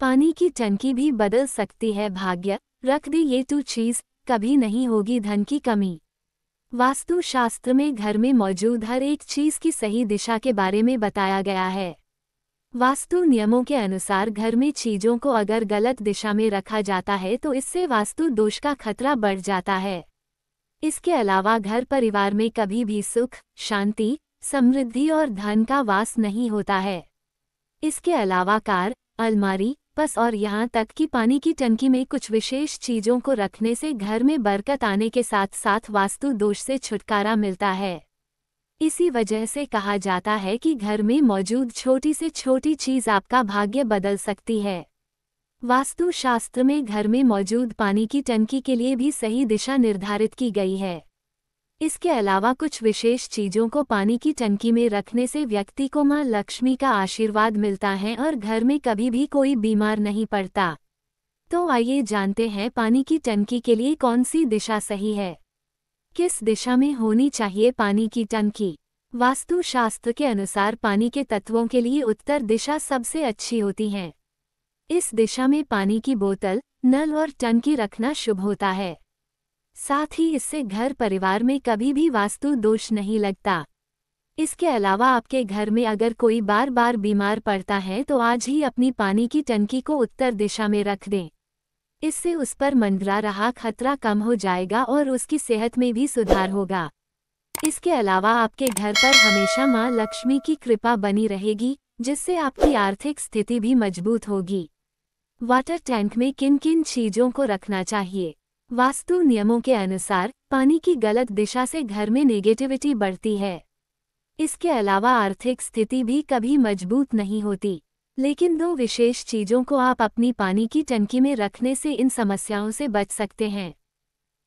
पानी की टंकी भी बदल सकती है भाग्य रख दे ये तू तो चीज कभी नहीं होगी धन की कमी वास्तुशास्त्र में घर में मौजूद हर एक चीज की सही दिशा के बारे में बताया गया है वास्तु नियमों के अनुसार घर में चीजों को अगर गलत दिशा में रखा जाता है तो इससे वास्तु दोष का खतरा बढ़ जाता है इसके अलावा घर परिवार में कभी भी सुख शांति समृद्धि और धन का वास नहीं होता है इसके अलावा कार अलमारी बस और यहाँ तक कि पानी की टंकी में कुछ विशेष चीजों को रखने से घर में बरकत आने के साथ साथ वास्तु दोष से छुटकारा मिलता है इसी वजह से कहा जाता है कि घर में मौजूद छोटी से छोटी चीज आपका भाग्य बदल सकती है वास्तुशास्त्र में घर में मौजूद पानी की टंकी के लिए भी सही दिशा निर्धारित की गई है इसके अलावा कुछ विशेष चीजों को पानी की टंकी में रखने से व्यक्ति को मां लक्ष्मी का आशीर्वाद मिलता है और घर में कभी भी कोई बीमार नहीं पड़ता तो आइए जानते हैं पानी की टंकी के लिए कौन सी दिशा सही है किस दिशा में होनी चाहिए पानी की टंकी वास्तुशास्त्र के अनुसार पानी के तत्वों के लिए उत्तर दिशा सबसे अच्छी होती है इस दिशा में पानी की बोतल नल और टंकी रखना शुभ होता है साथ ही इससे घर परिवार में कभी भी वास्तु दोष नहीं लगता इसके अलावा आपके घर में अगर कोई बार बार बीमार पड़ता है तो आज ही अपनी पानी की टंकी को उत्तर दिशा में रख दें इससे उस पर मंडरा रहा खतरा कम हो जाएगा और उसकी सेहत में भी सुधार होगा इसके अलावा आपके घर पर हमेशा माँ लक्ष्मी की कृपा बनी रहेगी जिससे आपकी आर्थिक स्थिति भी मजबूत होगी वाटर टैंक में किन किन चीज़ों को रखना चाहिए वास्तु नियमों के अनुसार पानी की गलत दिशा से घर में नेगेटिविटी बढ़ती है इसके अलावा आर्थिक स्थिति भी कभी मजबूत नहीं होती लेकिन दो विशेष चीज़ों को आप अपनी पानी की टंकी में रखने से इन समस्याओं से बच सकते हैं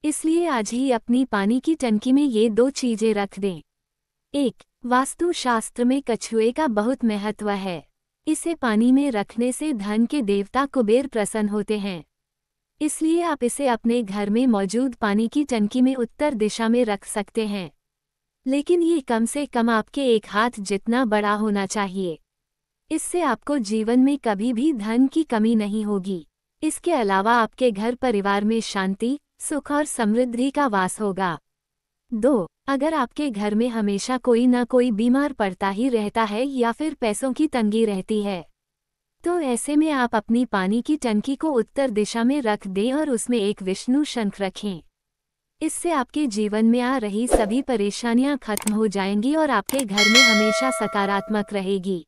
इसलिए आज ही अपनी पानी की टंकी में ये दो चीज़ें रख दें एक वास्तुशास्त्र में कछुए का बहुत महत्व है इसे पानी में रखने से धन के देवता कुबेर प्रसन्न होते हैं इसलिए आप इसे अपने घर में मौजूद पानी की टंकी में उत्तर दिशा में रख सकते हैं लेकिन ये कम से कम आपके एक हाथ जितना बड़ा होना चाहिए इससे आपको जीवन में कभी भी धन की कमी नहीं होगी इसके अलावा आपके घर परिवार में शांति सुख और समृद्धि का वास होगा दो अगर आपके घर में हमेशा कोई न कोई बीमार पड़ता ही रहता है या फिर पैसों की तंगी रहती है तो ऐसे में आप अपनी पानी की टंकी को उत्तर दिशा में रख दें और उसमें एक विष्णु शंख रखें इससे आपके जीवन में आ रही सभी परेशानियां खत्म हो जाएंगी और आपके घर में हमेशा सकारात्मक रहेगी